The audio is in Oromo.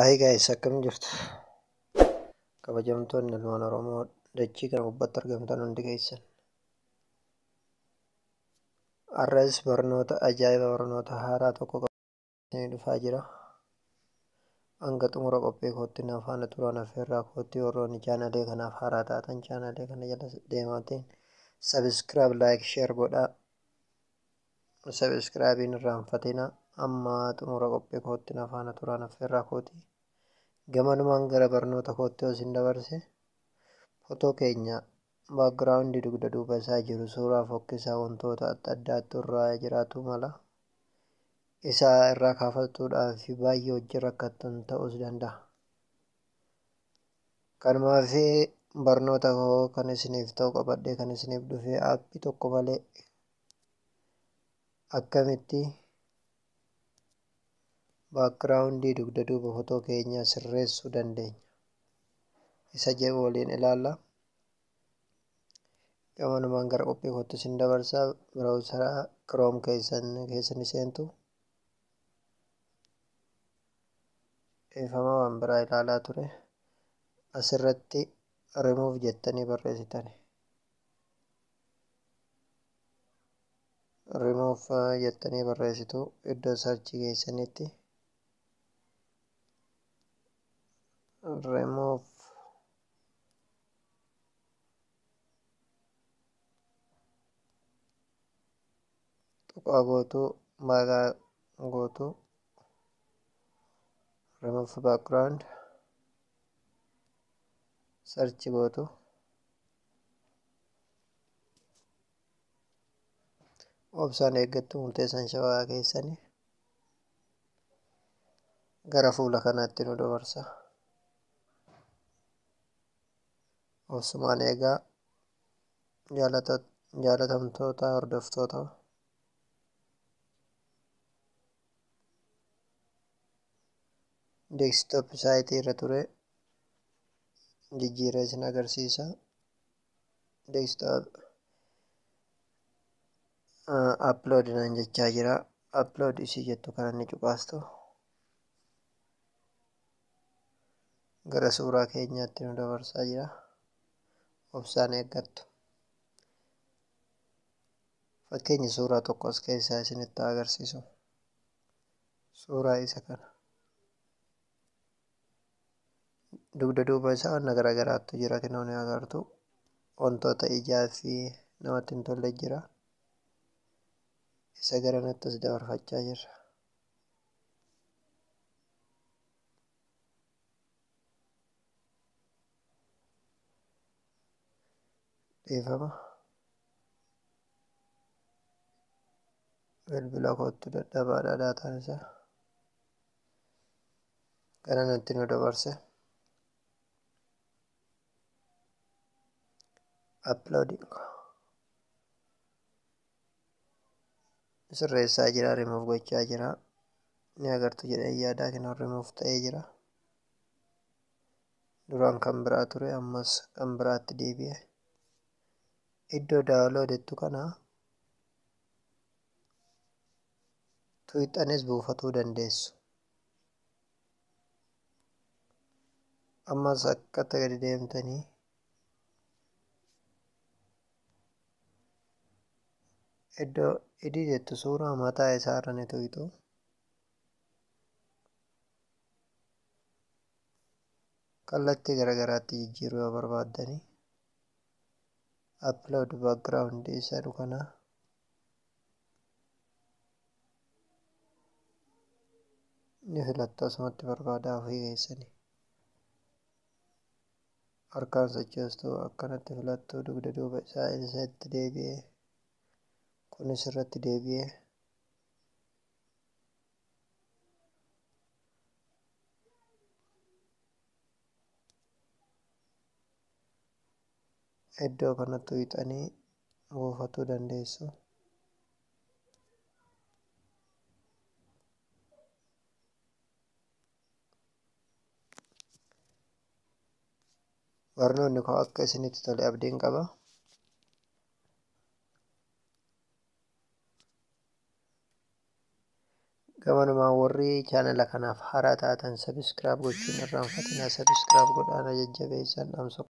Ayi gaa'is akkam jirtu kabajamtoonni ilmaan Oromoo dachii kana gubbatti argamtan hundi geessan. Har'as barnoota ajaa'iba barnoota haaraa tokko qabatanii dhufaa jira. Hanga xumura qophee kootti na faana turan affeerraa kootti chaanalee kanaaf haaraa taatan chaanalee kana jala deemaatiin sabiskiraayib laayik sheer godhaa sabiskiraayibiin irraanfatinaa. amma xumura qophee kootti nafaana turaan affeerraa kooti gamanumaan gara barnoota kootti yoo isin dabarse fotoo keenya baakgiraawundi dugda duuba isaa jiru suuraa fokkisaa wantoota adda addaatu irraa jiraatu mala isaa irraa kaafachuudhaaf baay'ee hojii rakkattan ta'uus danda'a. Kanumaafi barnoota koo kan isiniif ta'u qabadhee kan isiniif dhufe aappii tokko malee akkamitti baakgiraawundii dugda-duuba fotoo keenyaa sirreessuu dandeenya. Isa jedhu waliin ilaalla. Gabanumaan gara qophii kottu isin dabarsaa biraawuzaraa kiroom keessan seentu eefama waan biraa ilaalaa ture asirratti rimuuf jettanii barreessitani. rimuuf ah, jettanii barreessitu iddoo sarchii keessanitti remove tuqa gootu magaa gootu remove background search gootu obsaan eeggattu murteessan shawaa keessanii gara fuula kanaatti nu dabarsa. Obsumaan egaa jaalatamtoota hordoftoota deeskitooppii saayitii irra ture jijjiiree isin agarsiisa deeskitoop aplood naan jechaa jira aplood isii jettu kana inni cuqaastu gara suuraa keenyaatti nu dabarsaa jira obsaan eeggattu. Fakkeenyi suuraa tokko as keessaa isinitti agarsiisu suuraa isa kana. Dugda duuba isaa wanna garaagaraatu jira kan inni agartu wantoota ijaa fi namatti hin tolle jira. Isa garanatti as dabarfachaa jirra koottu dadhabaa dadhabaadha daataan isa kana natti nu dabarse uploading sirreessaa jira remove gochaa jira ni agartu jedhee yaadaa kennu remove ta'ee jira duraan kan biraa ture ammas kan biraatti deebi'e. iddoo dettu kana tuwixanis buufatuu dandeessu. Ammas akkata gadi deemtanii iddoo idii jettu suuraa mataa isaa irra ni tuwitu. Kallattii garagaraatti jijjiiruu yoo barbaaddani. upload background is I'm gonna ni filattoo sumatti barbaadaaf higeessani harkaan sochoostuu akkanatti filattuu dugda duuba isaa isatti deebi'ee kunis irratti deebi'ee iddoo kanatti hiixanii buufatuu dandeessu. Barnoonni koo akka isinitti tole abdiin qaba. Gamanumaan warri chaanala kanaaf haaraa taatan sabiskiraayib gochuun irraanfatina. Sabiskiraayib godhaan jajjabeessan dhamsa.